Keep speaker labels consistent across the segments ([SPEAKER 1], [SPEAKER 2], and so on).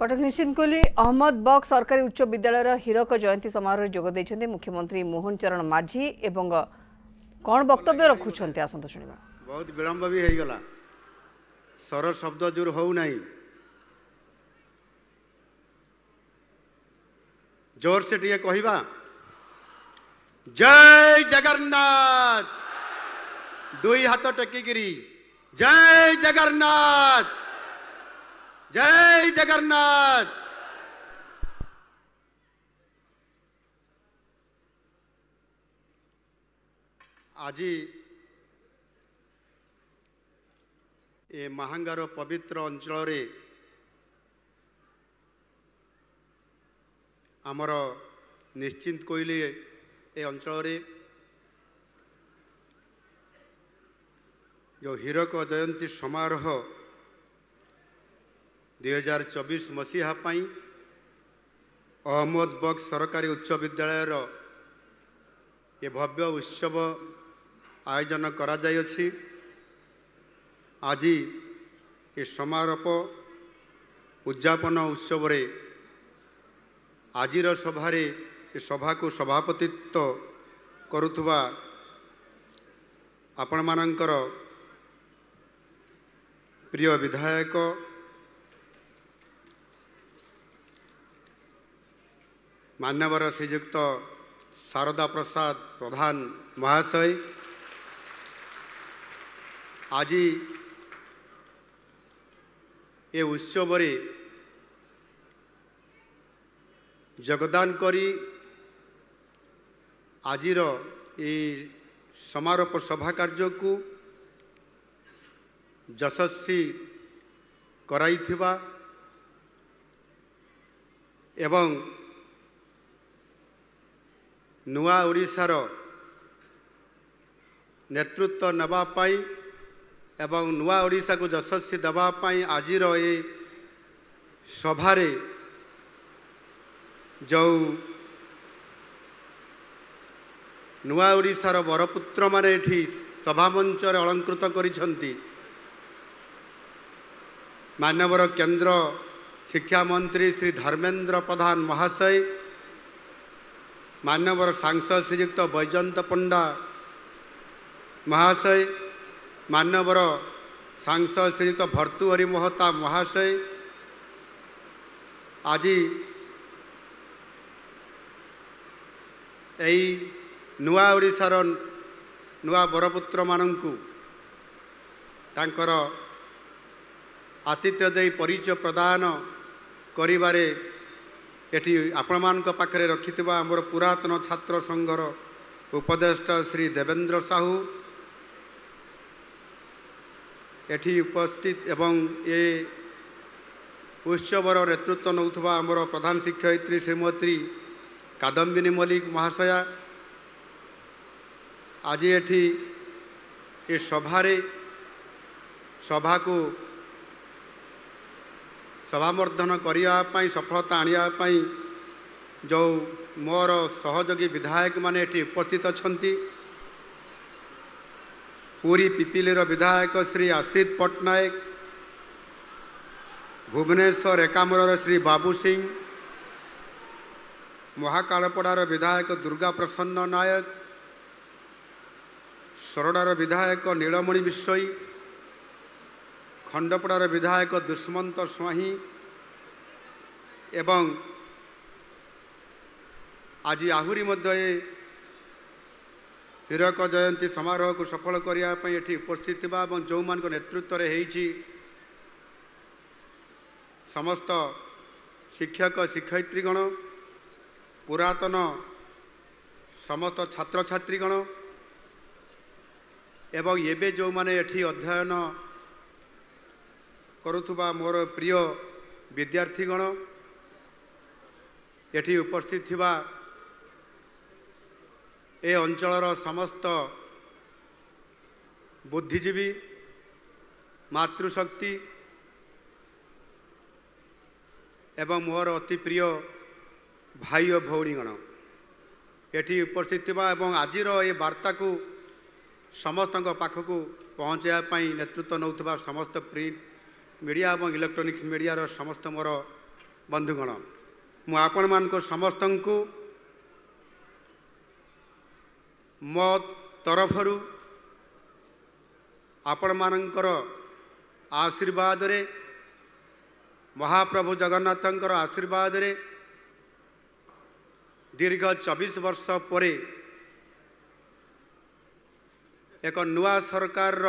[SPEAKER 1] কটক নিশ্চিতকোলি অহমদ বগ সরকারি উচ্চ বিদ্যালয়ের হীরক জয়ন্তী সমারোহে যোগ দিয়েছেন মুখ্যমন্ত্রী মোহন চরণ মাঝি এবং কণ বক্তব্য রাখুছেন আসন্তু শুনিবা বহু বিলম্ব হয়ে গলা সর শব্দ জোর হো না জোর সে টিকে কহবা জয় জগন্নাথ দুই হাত টেকি জয় জগন্নাথ জয় জগন্নাথ আজি ଏ ମାହାଙ୍ଗାର ପବିତ୍ର ଅଞ୍ଚଳରେ ଆମର ନିଶ୍ଚିନ୍ତ କୋଇଲି ଏ ଅଞ୍ଚଳରେ ଯେଉଁ ହୀରକ ଜୟନ୍ତୀ ସମାରୋହ ଦୁଇହଜାର ଚବିଶ ମସିହା ପାଇଁ ଅହମ୍ମଦ ବକ୍ ସରକାରୀ ଉଚ୍ଚ ବିଦ୍ୟାଳୟର ଏ ଭବ୍ୟ ଉତ୍ସବ ଆୟୋଜନ କରାଯାଇଅଛି ଆଜି ଏ ସମାରୋପ ଉଦ୍ଯାପନ ଉତ୍ସବରେ ଆଜିର ସଭାରେ ଏ ସଭାକୁ ସଭାପତିତ୍ୱ କରୁଥିବା ଆପଣମାନଙ୍କର ପ୍ରିୟ ବିଧାୟକ ମାନ୍ୟବର ଶ୍ରୀଯୁକ୍ତ ଶାରଦା ପ୍ରସାଦ ପ୍ରଧାନ ମହାଶୟ ଆଜି ଏ ଉତ୍ସବରେ ଯୋଗଦାନ କରି ଆଜିର ଏଇ ସମାରୋପ ସଭା କାର୍ଯ୍ୟକୁ ଯଶସ୍ୱୀ କରାଇଥିବା ଏବଂ ନୂଆ ଓଡ଼ିଶାର ନେତୃତ୍ୱ ନେବା ପାଇଁ ଏବଂ ନୂଆ ଓଡ଼ିଶାକୁ ଯଶସ୍ୱୀ ଦେବା ପାଇଁ ଆଜିର ଏ ସଭାରେ ଯେଉଁ ନୂଆ ଓଡ଼ିଶାର ବରପୁତ୍ରମାନେ ଏଠି ସଭାମଞ୍ଚରେ ଅଳଙ୍କୃତ କରିଛନ୍ତି ମାନ୍ୟବର କେନ୍ଦ୍ର ଶିକ୍ଷାମନ୍ତ୍ରୀ ଶ୍ରୀ ଧର୍ମେନ୍ଦ୍ର ପ୍ରଧାନ ମହାଶୟ ମାନବର ସାଂସଦ ଶ୍ରୀଯୁକ୍ତ ବୈଜନ୍ତ ପଣ୍ଡା ମହାଶୟ ମାନବର ସାଂସଦ ଶ୍ରୀଯୁକ୍ତ ଭର୍ତ୍ତୁହରି ମହତା ମହାଶୟ ଆଜି ଏଇ ନୂଆ ଓଡ଼ିଶାର ନୂଆ ବରପୁତ୍ରମାନଙ୍କୁ ତାଙ୍କର ଆତିଥ୍ୟ ଦେଇ ପରିଚୟ ପ୍ରଦାନ କରିବାରେ ଏଠି ଆପଣମାନଙ୍କ ପାଖରେ ରଖିଥିବା ଆମର ପୁରାତନ ଛାତ୍ର ସଂଘର ଉପଦେଷ୍ଟା ଶ୍ରୀ ଦେବେନ୍ଦ୍ର ସାହୁ ଏଠି ଉପସ୍ଥିତ ଏବଂ ଏ ଉତ୍ସବର ନେତୃତ୍ୱ ନେଉଥିବା ଆମର ପ୍ରଧାନ ଶିକ୍ଷୟିତ୍ରୀ ଶ୍ରୀମତୀ କାଦମ୍ବିନୀ ମଲ୍ଲିକ ମହାଶୟା ଆଜି ଏଠି ଏ ସଭାରେ ସଭାକୁ ସଭାବର୍ଦ୍ଧନ କରିବା ପାଇଁ ସଫଳତା ଆଣିବା ପାଇଁ ଯେଉଁ ମୋର ସହଯୋଗୀ ବିଧାୟକମାନେ ଏଠି ଉପସ୍ଥିତ ଅଛନ୍ତି ପୁରୀ ପିପିଲିର ବିଧାୟକ ଶ୍ରୀ ଆଶିତ ପଟ୍ଟନାୟକ ଭୁବନେଶ୍ୱର ଏକାମରର ଶ୍ରୀ ବାବୁ ସିଂ ମହାକାଳପଡ଼ାର ବିଧାୟକ ଦୁର୍ଗା ପ୍ରସନ୍ନ ନାୟକ ସରଡ଼ାର ବିଧାୟକ ନୀଳମଣି ବିଶୋଇ ଖଣ୍ଡପଡ଼ାର ବିଧାୟକ ଦୁଷ୍ମନ୍ତ ସ୍ୱାଇଁ ଏବଂ ଆଜି ଆହୁରି ମଧ୍ୟ ଏ ହୀରକ ଜୟନ୍ତୀ ସମାରୋହକୁ ସଫଳ କରିବା ପାଇଁ ଏଠି ଉପସ୍ଥିତ ଥିବା ଏବଂ ଯେଉଁମାନଙ୍କ ନେତୃତ୍ୱରେ ହେଇଛି ସମସ୍ତ ଶିକ୍ଷକ ଶିକ୍ଷୟିତ୍ରୀଗଣ ପୁରାତନ ସମସ୍ତ ଛାତ୍ରଛାତ୍ରୀଗଣ ଏବଂ ଏବେ ଯେଉଁମାନେ ଏଠି ଅଧ୍ୟୟନ କରୁଥିବା ମୋର ପ୍ରିୟ ବିଦ୍ୟାର୍ଥୀଗଣ ଏଠି ଉପସ୍ଥିତ ଥିବା ଏ ଅଞ୍ଚଳର ସମସ୍ତ ବୁଦ୍ଧିଜୀବୀ ମାତୃଶକ୍ତି ଏବଂ ମୋର ଅତି ପ୍ରିୟ ଭାଇ ଓ ଭଉଣୀଗଣ ଏଠି ଉପସ୍ଥିତ ଥିବା ଏବଂ ଆଜିର ଏ ବାର୍ତ୍ତାକୁ ସମସ୍ତଙ୍କ ପାଖକୁ ପହଞ୍ଚାଇବା ପାଇଁ ନେତୃତ୍ୱ ନେଉଥିବା ସମସ୍ତ ମିଡ଼ିଆ ଏବଂ ଇଲେକ୍ଟ୍ରୋନିକ୍ସ ମିଡ଼ିଆର ସମସ୍ତ ମୋର ବନ୍ଧୁଗଣ ମୁଁ ଆପଣମାନଙ୍କୁ ସମସ୍ତଙ୍କୁ ମୋ ତରଫରୁ ଆପଣମାନଙ୍କର ଆଶୀର୍ବାଦରେ ମହାପ୍ରଭୁ ଜଗନ୍ନାଥଙ୍କର ଆଶୀର୍ବାଦରେ ଦୀର୍ଘ ଚବିଶ ବର୍ଷ ପରେ ଏକ ନୂଆ ସରକାରର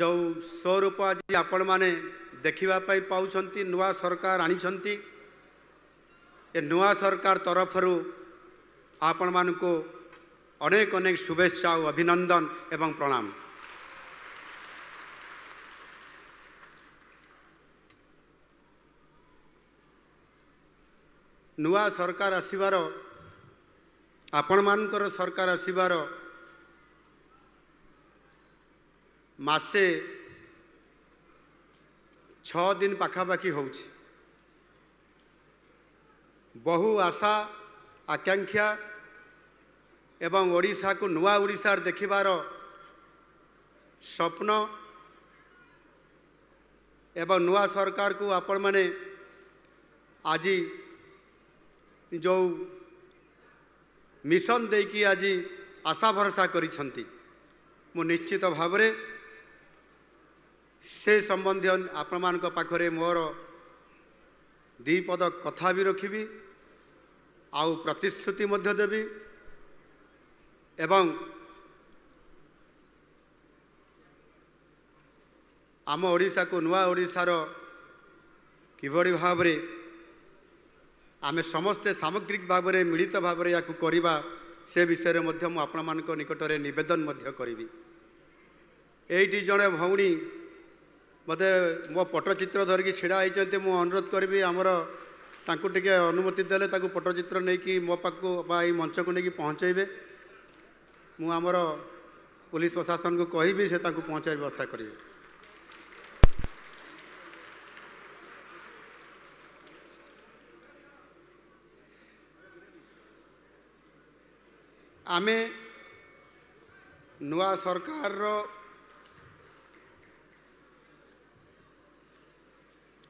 [SPEAKER 1] ଯେଉଁ ସ୍ୱରୂପ ଆଜି ଆପଣମାନେ ଦେଖିବା ପାଇଁ ପାଉଛନ୍ତି ନୂଆ ସରକାର ଆଣିଛନ୍ତି ଏ ନୂଆ ସରକାର ତରଫରୁ ଆପଣମାନଙ୍କୁ ଅନେକ ଅନେକ ଶୁଭେଚ୍ଛା ଓ ଅଭିନନ୍ଦନ ଏବଂ ପ୍ରଣାମ ନୂଆ ସରକାର ଆସିବାର ଆପଣମାନଙ୍କର ସରକାର ଆସିବାର ମାସେ ଛଅ ଦିନ ପାଖାପାଖି ହେଉଛି ବହୁ ଆଶା ଆକାଂକ୍ଷା ଏବଂ ଓଡ଼ିଶାକୁ ନୂଆ ଓଡ଼ିଶାର ଦେଖିବାର ସ୍ୱପ୍ନ ଏବଂ ନୂଆ ସରକାରକୁ ଆପଣମାନେ ଆଜି ଯେଉଁ ମିଶନ ଦେଇକି ଆଜି ଆଶା ଭରସା କରିଛନ୍ତି ମୁଁ ନିଶ୍ଚିତ ଭାବରେ ସେ ସମ୍ବନ୍ଧୀୟ ଆପଣମାନଙ୍କ ପାଖରେ ମୋର ଦୁଇପଦ କଥା ବି ରଖିବି ଆଉ ପ୍ରତିଶ୍ରୁତି ମଧ୍ୟ ଦେବି ଏବଂ ଆମ ଓଡ଼ିଶାକୁ ନୂଆ ଓଡ଼ିଶାର କିଭଳି ଭାବରେ ଆମେ ସମସ୍ତେ ସାମଗ୍ରିକ ଭାବରେ ମିଳିତ ଭାବରେ ଏହାକୁ କରିବା ସେ ବିଷୟରେ ମଧ୍ୟ ମୁଁ ଆପଣମାନଙ୍କ ନିକଟରେ ନିବେଦନ ମଧ୍ୟ କରିବି ଏଇଠି ଜଣେ ଭଉଣୀ ମୋତେ ମୋ ପଟ୍ଟଚିତ୍ର ଧରିକି ଛିଡ଼ା ହେଇଛନ୍ତି ମୁଁ ଅନୁରୋଧ କରିବି ଆମର ତାଙ୍କୁ ଟିକେ ଅନୁମତି ଦେଲେ ତାକୁ ପଟ୍ଟଚିତ୍ର ନେଇକି ମୋ ପାଖକୁ ବା ଏଇ ମଞ୍ଚକୁ ନେଇକି ପହଞ୍ଚାଇବେ ମୁଁ ଆମର ପୋଲିସ ପ୍ରଶାସନକୁ କହିବି ସେ ତାଙ୍କୁ ପହଞ୍ଚାଇବା ବ୍ୟବସ୍ଥା କରିବେ ଆମେ ନୂଆ ସରକାରର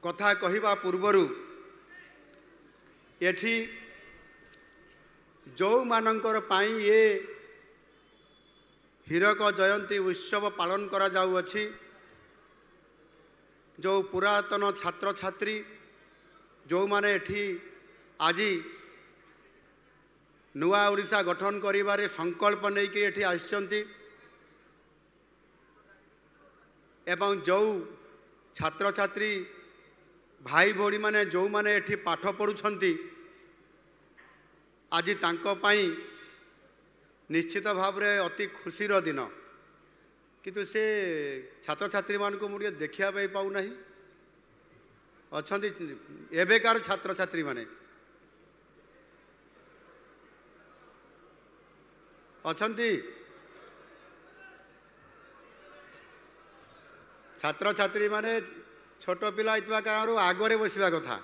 [SPEAKER 1] କଥା କହିବା ପୂର୍ବରୁ ଏଠି ଯେଉଁମାନଙ୍କର ପାଇଁ ଏ ହୀରକ ଜୟନ୍ତୀ ଉତ୍ସବ ପାଳନ କରାଯାଉଅଛି ଯେଉଁ ପୁରାତନ ଛାତ୍ରଛାତ୍ରୀ ଯେଉଁମାନେ ଏଠି ଆଜି ନୂଆ ଓଡ଼ିଶା ଗଠନ କରିବାରେ ସଂକଳ୍ପ ନେଇକି ଏଠି ଆସିଛନ୍ତି ଏବଂ ଯେଉଁ ଛାତ୍ରଛାତ୍ରୀ ଭାଇ ଭଉଣୀମାନେ ଯେଉଁମାନେ ଏଠି ପାଠ ପଢ଼ୁଛନ୍ତି ଆଜି ତାଙ୍କ ପାଇଁ ନିଶ୍ଚିତ ଭାବରେ ଅତି ଖୁସିର ଦିନ କିନ୍ତୁ ସେ ଛାତ୍ରଛାତ୍ରୀମାନଙ୍କୁ ମୁଁ ଟିକେ ଦେଖିବା ପାଇଁ ପାଉନାହିଁ ଅଛନ୍ତି ଏବେକାର ଛାତ୍ରଛାତ୍ରୀମାନେ ଅଛନ୍ତି ଛାତ୍ରଛାତ୍ରୀମାନେ ଛୋଟ ପିଲା ହେଇଥିବା କାରଣରୁ ଆଗରେ ବସିବା କଥା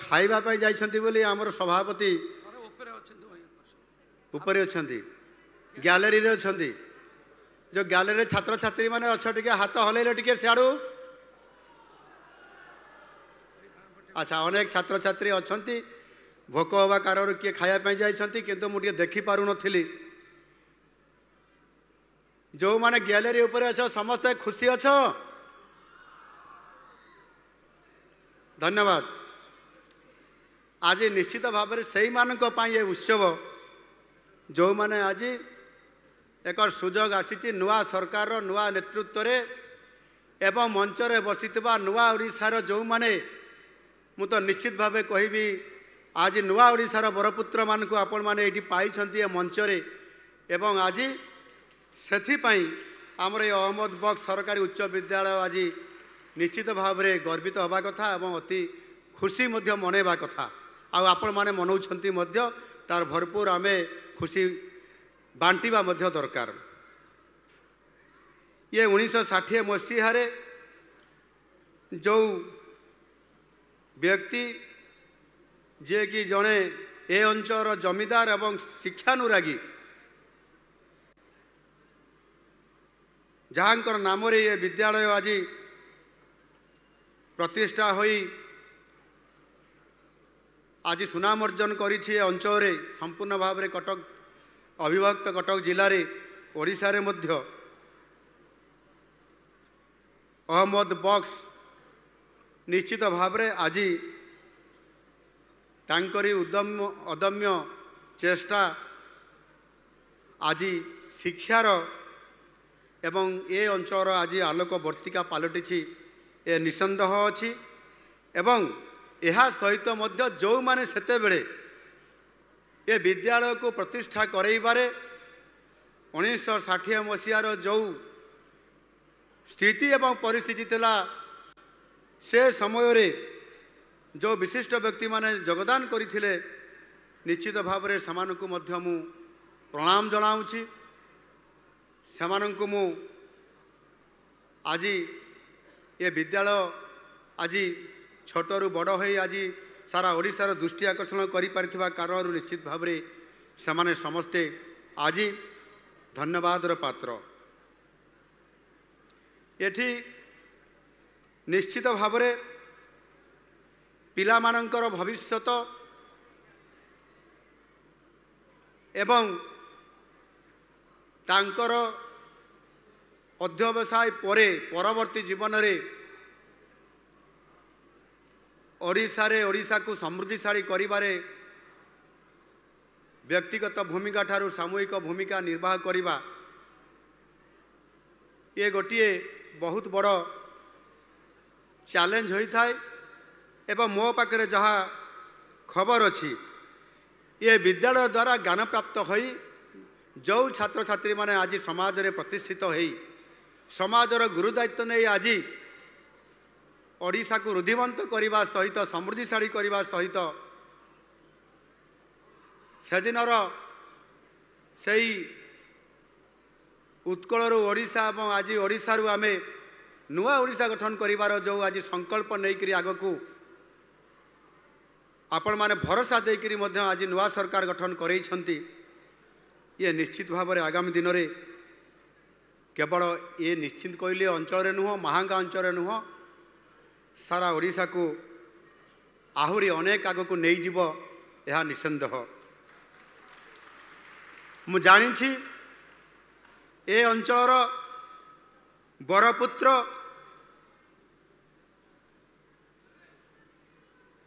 [SPEAKER 1] ଖାଇବା ପାଇଁ ଯାଇଛନ୍ତି ବୋଲି ଆମର ସଭାପତି ଉପରେ ଅଛନ୍ତି ଗ୍ୟାଲେରୀରେ ଅଛନ୍ତି ଯେଉଁ ଗ୍ୟାଲେରୀରେ ଛାତ୍ରଛାତ୍ରୀମାନେ ଅଛ ଟିକେ ହାତ ହଲେଇଲେ ଟିକେ ସିଆଡ଼ୁ ଆଚ୍ଛା ଅନେକ ଛାତ୍ରଛାତ୍ରୀ ଅଛନ୍ତି ଭୋକ ହେବା କାରଣରୁ କିଏ ଖାଇବା ପାଇଁ ଯାଇଛନ୍ତି କିନ୍ତୁ ମୁଁ ଟିକେ ଦେଖିପାରୁନଥିଲି ଯେଉଁମାନେ ଗ୍ୟାଲେରୀ ଉପରେ ଅଛ ସମସ୍ତେ ଖୁସି ଅଛ ଧନ୍ୟବାଦ ଆଜି ନିଶ୍ଚିତ ଭାବରେ ସେଇମାନଙ୍କ ପାଇଁ ଏ ଉତ୍ସବ ଯେଉଁମାନେ ଆଜି ଏକ ସୁଯୋଗ ଆସିଛି ନୂଆ ସରକାରର ନୂଆ ନେତୃତ୍ୱରେ ଏବଂ ମଞ୍ଚରେ ବସିଥିବା ନୂଆ ଓଡ଼ିଶାର ଯେଉଁମାନେ ମୁଁ ତ ନିଶ୍ଚିତ ଭାବେ କହିବି ଆଜି ନୂଆ ଓଡ଼ିଶାର ବରପୁତ୍ରମାନଙ୍କୁ ଆପଣମାନେ ଏଇଠି ପାଇଛନ୍ତି ଏ ମଞ୍ଚରେ ଏବଂ ଆଜି ସେଥିପାଇଁ ଆମର ଏ ଅହମ୍ମଦ ବକ୍ସ ସରକାରୀ ଉଚ୍ଚ ବିଦ୍ୟାଳୟ ଆଜି ନିଶ୍ଚିତ ଭାବରେ ଗର୍ବିତ ହେବା କଥା ଏବଂ ଅତି ଖୁସି ମଧ୍ୟ ମନେଇବା କଥା ଆଉ ଆପଣମାନେ ମନଉଛନ୍ତି ମଧ୍ୟ ତା'ର ଭରପୁର ଆମେ ଖୁସି ବାଣ୍ଟିବା ମଧ୍ୟ ଦରକାର ଇଏ ଉଣେଇଶହ ଷାଠିଏ ମସିହାରେ ଯେଉଁ ବ୍ୟକ୍ତି ଯିଏକି ଜଣେ ଏ ଅଞ୍ଚଳର ଜମିଦାର ଏବଂ ଶିକ୍ଷାନୁରାଗୀ ଯାହାଙ୍କର ନାମରେ ଏ ବିଦ୍ୟାଳୟ ଆଜି ପ୍ରତିଷ୍ଠା ହୋଇ ଆଜି ସୁନାମ ଅର୍ଜନ କରିଛି ଏ ଅଞ୍ଚଳରେ ସମ୍ପୂର୍ଣ୍ଣ ଭାବରେ କଟକ ଅବିଭକ୍ତ କଟକ ଜିଲ୍ଲାରେ ଓଡ଼ିଶାରେ ମଧ୍ୟ ଅହମ୍ମଦ ବକ୍ସ ନିଶ୍ଚିତ ଭାବରେ ଆଜି ତାଙ୍କରି ଉଦମ ଅଦମ୍ୟ ଚେଷ୍ଟା ଆଜି ଶିକ୍ଷାର ଏବଂ ଏ ଅଞ୍ଚଳର ଆଜି ଆଲୋକ ବର୍ତ୍ତିକା ପାଲଟିଛି ଏ ନିଃସନ୍ଦେହ ଅଛି ଏବଂ ଏହା ସହିତ ମଧ୍ୟ ଯେଉଁମାନେ ସେତେବେଳେ ଏ ବିଦ୍ୟାଳୟକୁ ପ୍ରତିଷ୍ଠା କରେଇବାରେ ଉଣେଇଶହ ଷାଠିଏ ମସିହାର ଯେଉଁ ସ୍ଥିତି ଏବଂ ପରିସ୍ଥିତି ଥିଲା ସେ ସମୟରେ ଯେଉଁ ବିଶିଷ୍ଟ ବ୍ୟକ୍ତିମାନେ ଯୋଗଦାନ କରିଥିଲେ ନିଶ୍ଚିତ ଭାବରେ ସେମାନଙ୍କୁ ମଧ୍ୟ ମୁଁ ପ୍ରଣାମ ଜଣାଉଛି ସେମାନଙ୍କୁ ମୁଁ ଆଜି ଏ ବିଦ୍ୟାଳୟ ଆଜି ଛୋଟରୁ ବଡ଼ ହୋଇ ଆଜି ସାରା ଓଡ଼ିଶାର ଦୃଷ୍ଟି ଆକର୍ଷଣ କରିପାରିଥିବା କାରଣରୁ ନିଶ୍ଚିତ ଭାବରେ ସେମାନେ ସମସ୍ତେ ଆଜି ଧନ୍ୟବାଦର ପାତ୍ର ଏଠି ନିଶ୍ଚିତ ଭାବରେ ପିଲାମାନଙ୍କର ଭବିଷ୍ୟତ ଏବଂ ତାଙ୍କର ଅଧ୍ୟବସାୟ ପରେ ପରବର୍ତ୍ତୀ ଜୀବନରେ ଓଡ଼ିଶାରେ ଓଡ଼ିଶାକୁ ସମୃଦ୍ଧିଶାଳୀ କରିବାରେ ବ୍ୟକ୍ତିଗତ ଭୂମିକା ଠାରୁ ସାମୂହିକ ଭୂମିକା ନିର୍ବାହ କରିବା ଇଏ ଗୋଟିଏ ବହୁତ ବଡ଼ ଚ୍ୟାଲେଞ୍ଜ ହୋଇଥାଏ ଏବଂ ମୋ ପାଖରେ ଯାହା ଖବର ଅଛି ଇଏ ବିଦ୍ୟାଳୟ ଦ୍ୱାରା ଜ୍ଞାନପ୍ରାପ୍ତ ହୋଇ ଯେଉଁ ଛାତ୍ରଛାତ୍ରୀମାନେ ଆଜି ସମାଜରେ ପ୍ରତିଷ୍ଠିତ ହୋଇ ସମାଜର ଗୁରୁଦାୟିତ୍ୱ ନେଇ ଆଜି ଓଡ଼ିଶାକୁ ରୁଦ୍ଧିମନ୍ତ କରିବା ସହିତ ସମୃଦ୍ଧିଶାଳୀ କରିବା ସହିତ ସେଦିନର ସେଇ ଉତ୍କଳରୁ ଓଡ଼ିଶା ଏବଂ ଆଜି ଓଡ଼ିଶାରୁ ଆମେ ନୂଆ ଓଡ଼ିଶା ଗଠନ କରିବାର ଯେଉଁ ଆଜି ସଂକଳ୍ପ ନେଇକରି ଆଗକୁ ଆପଣମାନେ ଭରସା ଦେଇକରି ମଧ୍ୟ ଆଜି ନୂଆ ସରକାର ଗଠନ କରେଇଛନ୍ତି ଇଏ ନିଶ୍ଚିତ ଭାବରେ ଆଗାମୀ ଦିନରେ କେବଳ ଏ ନିଶ୍ଚିନ୍ତ କହିଲେ ଅଞ୍ଚଳରେ ନୁହଁ ମହାଙ୍ଗା ଅଞ୍ଚଳରେ ନୁହଁ ସାରା ଓଡ଼ିଶାକୁ ଆହୁରି ଅନେକ ଆଗକୁ ନେଇଯିବ ଏହା ନିଃସନ୍ଦେହ ମୁଁ ଜାଣିଛି ଏ ଅଞ୍ଚଳର ବରପୁତ୍ର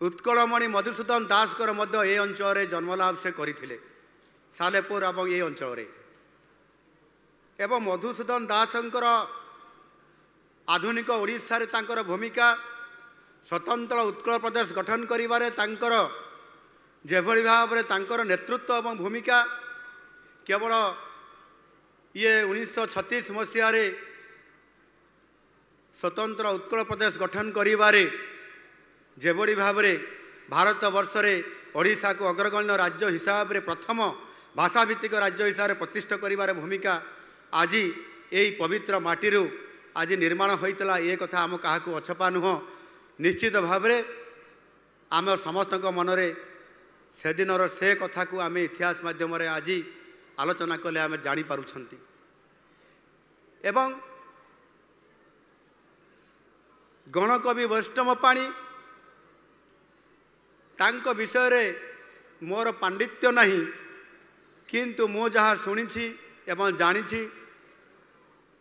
[SPEAKER 1] ଉତ୍କଳମଣି ମଧୁସୂଦନ ଦାସଙ୍କର ମଧ୍ୟ ଏ ଅଞ୍ଚଳରେ ଜନ୍ମଲାଭ ସେ କରିଥିଲେ ସାଲେପୁର ଏବଂ ଏ ଅଞ୍ଚଳରେ ଏବଂ ମଧୁସୂଦନ ଦାସଙ୍କର ଆଧୁନିକ ଓଡ଼ିଶାରେ ତାଙ୍କର ଭୂମିକା ସ୍ୱତନ୍ତ୍ର ଉତ୍କଳ ପ୍ରଦେଶ ଗଠନ କରିବାରେ ତାଙ୍କର ଯେଭଳି ଭାବରେ ତାଙ୍କର ନେତୃତ୍ୱ ଏବଂ ଭୂମିକା କେବଳ ଇଏ ଉଣେଇଶହ ଛତିଶ ମସିହାରେ ସ୍ୱତନ୍ତ୍ର ଉତ୍କଳ ପ୍ରଦେଶ ଗଠନ କରିବାରେ ଯେଭଳି ଭାବରେ ଭାରତବର୍ଷରେ ଓଡ଼ିଶାକୁ ଅଗ୍ରଗଣ୍ୟ ରାଜ୍ୟ ହିସାବରେ ପ୍ରଥମ ଭାଷାଭିତ୍ତିକ ରାଜ୍ୟ ହିସାବରେ ପ୍ରତିଷ୍ଠା କରିବାରେ ଭୂମିକା ଆଜି ଏଇ ପବିତ୍ର ମାଟିରୁ ଆଜି ନିର୍ମାଣ ହୋଇଥିଲା ଏ କଥା ଆମ କାହାକୁ ଅଛପା ନୁହଁ ନିଶ୍ଚିତ ଭାବରେ ଆମ ସମସ୍ତଙ୍କ ମନରେ ସେଦିନର ସେ କଥାକୁ ଆମେ ଇତିହାସ ମାଧ୍ୟମରେ ଆଜି ଆଲୋଚନା କଲେ ଆମେ ଜାଣିପାରୁଛନ୍ତି ଏବଂ ଗଣକବି ବୈଷ୍ଣବ ପାଣି ତାଙ୍କ ବିଷୟରେ ମୋର ପାଣ୍ଡିତ୍ୟ ନାହିଁ କିନ୍ତୁ ମୁଁ ଯାହା ଶୁଣିଛି ଏବଂ ଜାଣିଛି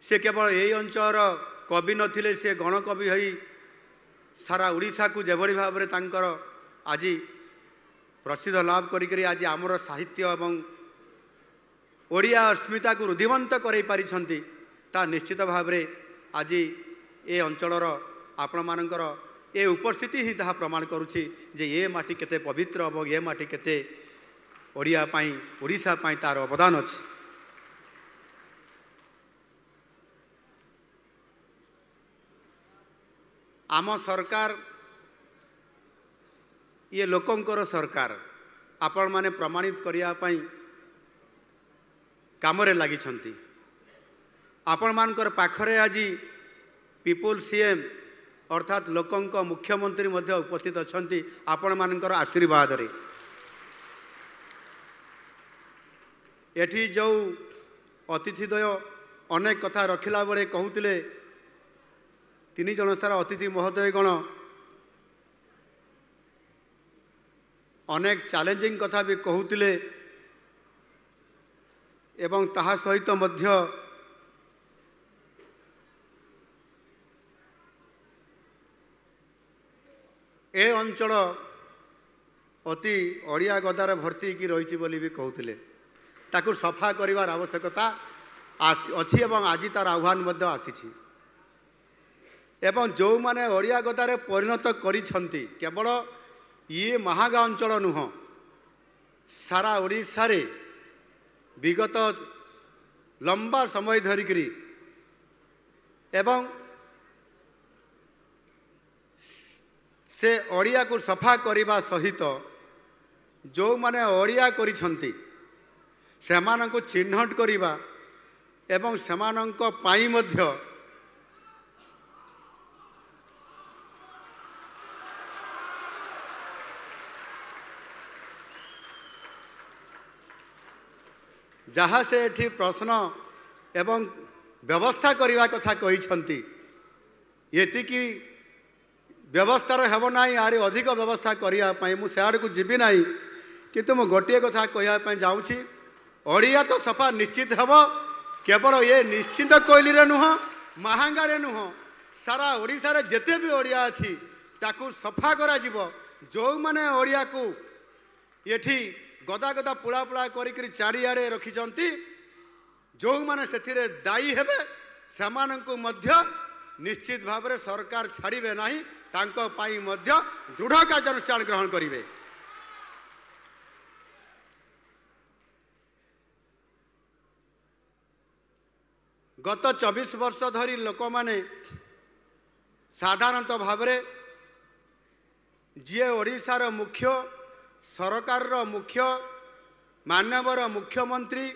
[SPEAKER 1] ସେ କେବଳ ଏଇ ଅଞ୍ଚଳର କବି ନଥିଲେ ସେ ଗଣକବି ହୋଇ ସାରା ଓଡ଼ିଶାକୁ ଯେଭଳି ଭାବରେ ତାଙ୍କର ଆଜି ପ୍ରସିଦ୍ଧ ଲାଭ କରିକରି ଆଜି ଆମର ସାହିତ୍ୟ ଏବଂ ଓଡ଼ିଆ ଅସ୍ମିତାକୁ ରୁଦ୍ଧିମନ୍ତ କରାଇ ପାରିଛନ୍ତି ତାହା ନିଶ୍ଚିତ ଭାବରେ ଆଜି ଏ ଅଞ୍ଚଳର ଆପଣମାନଙ୍କର ଏ ଉପସ୍ଥିତି ହିଁ ତାହା ପ୍ରମାଣ କରୁଛି ଯେ ଏ ମାଟି କେତେ ପବିତ୍ର ଏବଂ ଏ ମାଟି କେତେ ଓଡ଼ିଆ ପାଇଁ ଓଡ଼ିଶା ପାଇଁ ତା'ର ଅବଦାନ ଅଛି ଆମ ସରକାର ଇଏ ଲୋକଙ୍କର ସରକାର ଆପଣମାନେ ପ୍ରମାଣିତ କରିବା ପାଇଁ କାମରେ ଲାଗିଛନ୍ତି ଆପଣମାନଙ୍କର ପାଖରେ ଆଜି ପିପୁଲ ସିଏମ୍ ଅର୍ଥାତ୍ ଲୋକଙ୍କ ମୁଖ୍ୟମନ୍ତ୍ରୀ ମଧ୍ୟ ଉପସ୍ଥିତ ଅଛନ୍ତି ଆପଣମାନଙ୍କର ଆଶୀର୍ବାଦରେ ଏଠି ଯେଉଁ ଅତିଥିଦ୍ୱୟ ଅନେକ କଥା ରଖିଲା ବେଳେ କହୁଥିଲେ ତିନିଜଣ ତାର ଅତିଥି ମହୋଦୟଗଣ ଅନେକ ଚ୍ୟାଲେଞ୍ଜିଂ କଥା ବି କହୁଥିଲେ ଏବଂ ତାହା ସହିତ ମଧ୍ୟ ଏ ଅଞ୍ଚଳ ଅତି ଓଡ଼ିଆ ଗଦାରେ ଭର୍ତ୍ତି ହେଇକି ରହିଛି ବୋଲି ବି କହୁଥିଲେ ତାକୁ ସଫା କରିବାର ଆବଶ୍ୟକତା ଅଛି ଏବଂ ଆଜି ତା'ର ଆହ୍ୱାନ ମଧ୍ୟ ଆସିଛି ଏବଂ ଯେଉଁମାନେ ଓଡ଼ିଆ ଗଦାରେ ପରିଣତ କରିଛନ୍ତି କେବଳ ଇଏ ମହାଗା ଅଞ୍ଚଳ ନୁହଁ ସାରା ଓଡ଼ିଶାରେ ବିଗତ ଲମ୍ବା ସମୟ ଧରିକିରି ଏବଂ ସେ ଓଡ଼ିଆକୁ ସଫା କରିବା ସହିତ ଯେଉଁମାନେ ଓଡ଼ିଆ କରିଛନ୍ତି ସେମାନଙ୍କୁ ଚିହ୍ନଟ କରିବା ଏବଂ ସେମାନଙ୍କ ପାଇଁ ମଧ୍ୟ ଯାହା ସେ ଏଠି ପ୍ରଶ୍ନ ଏବଂ ବ୍ୟବସ୍ଥା କରିବା କଥା କହିଛନ୍ତି ଏତିକି ବ୍ୟବସ୍ଥାର ହେବ ନାହିଁ ଆହୁରି ଅଧିକ ବ୍ୟବସ୍ଥା କରିବା ପାଇଁ ମୁଁ ସେଆଡ଼କୁ ଯିବି ନାହିଁ କିନ୍ତୁ ମୁଁ ଗୋଟିଏ କଥା କହିବା ପାଇଁ ଯାଉଛି ଓଡ଼ିଆ ତ ସଫା ନିଶ୍ଚିତ ହେବ କେବଳ ଏ ନିଶ୍ଚିତ କୋଇଲିରେ ନୁହଁ ମାହାଙ୍ଗାରେ ନୁହଁ ସାରା ଓଡ଼ିଶାରେ ଯେତେ ବି ଓଡ଼ିଆ ଅଛି ତାକୁ ସଫା କରାଯିବ ଯେଉଁମାନେ ଓଡ଼ିଆକୁ ଏଠି ଗଦା ଗଦା ପୁଳା ପୁଳା କରିକିରି ଚାରିଆଡ଼େ ରଖିଛନ୍ତି ଯେଉଁମାନେ ସେଥିରେ ଦାୟୀ ହେବେ ସେମାନଙ୍କୁ ମଧ୍ୟ ନିଶ୍ଚିତ ଭାବରେ ସରକାର ଛାଡ଼ିବେ ନାହିଁ ତାଙ୍କ ପାଇଁ ମଧ୍ୟ ଦୃଢ଼ କାର୍ଯ୍ୟାନୁଷ୍ଠାନ ଗ୍ରହଣ କରିବେ ଗତ ଚବିଶ ବର୍ଷ ଧରି ଲୋକମାନେ ସାଧାରଣତଃ ଭାବରେ ଯିଏ ଓଡ଼ିଶାର ମୁଖ୍ୟ ସରକାରର ମୁଖ୍ୟ ମାନ୍ୟବର ମୁଖ୍ୟମନ୍ତ୍ରୀ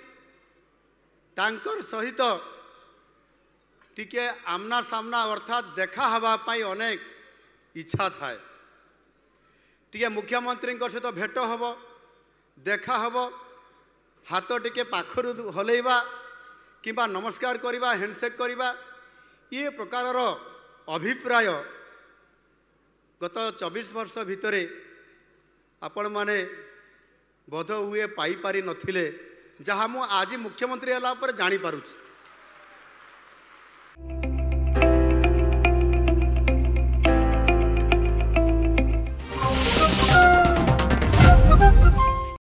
[SPEAKER 1] ତାଙ୍କର ସହିତ ଟିକେ ଆମ୍ନା ସାମ୍ନା ଅର୍ଥାତ୍ ଦେଖା ହେବା ପାଇଁ ଅନେକ ଇଚ୍ଛା ଥାଏ ଟିକେ ମୁଖ୍ୟମନ୍ତ୍ରୀଙ୍କ ସହିତ ଭେଟ ହେବ ଦେଖା ହେବ ହାତ ଟିକେ ପାଖରୁ ହଲେଇବା କିମ୍ବା ନମସ୍କାର କରିବା ହ୍ୟାଣ୍ଡସେକ୍ କରିବା ଏ ପ୍ରକାରର ଅଭିପ୍ରାୟ ଗତ ଚବିଶ ବର୍ଷ ଭିତରେ ଆପଣମାନେ ବୋଧ ହୁଏ ପାଇପାରିନଥିଲେ ଯାହା ମୁଁ ଆଜି ମୁଖ୍ୟମନ୍ତ୍ରୀ ହେଲା ପରେ ଜାଣିପାରୁଛି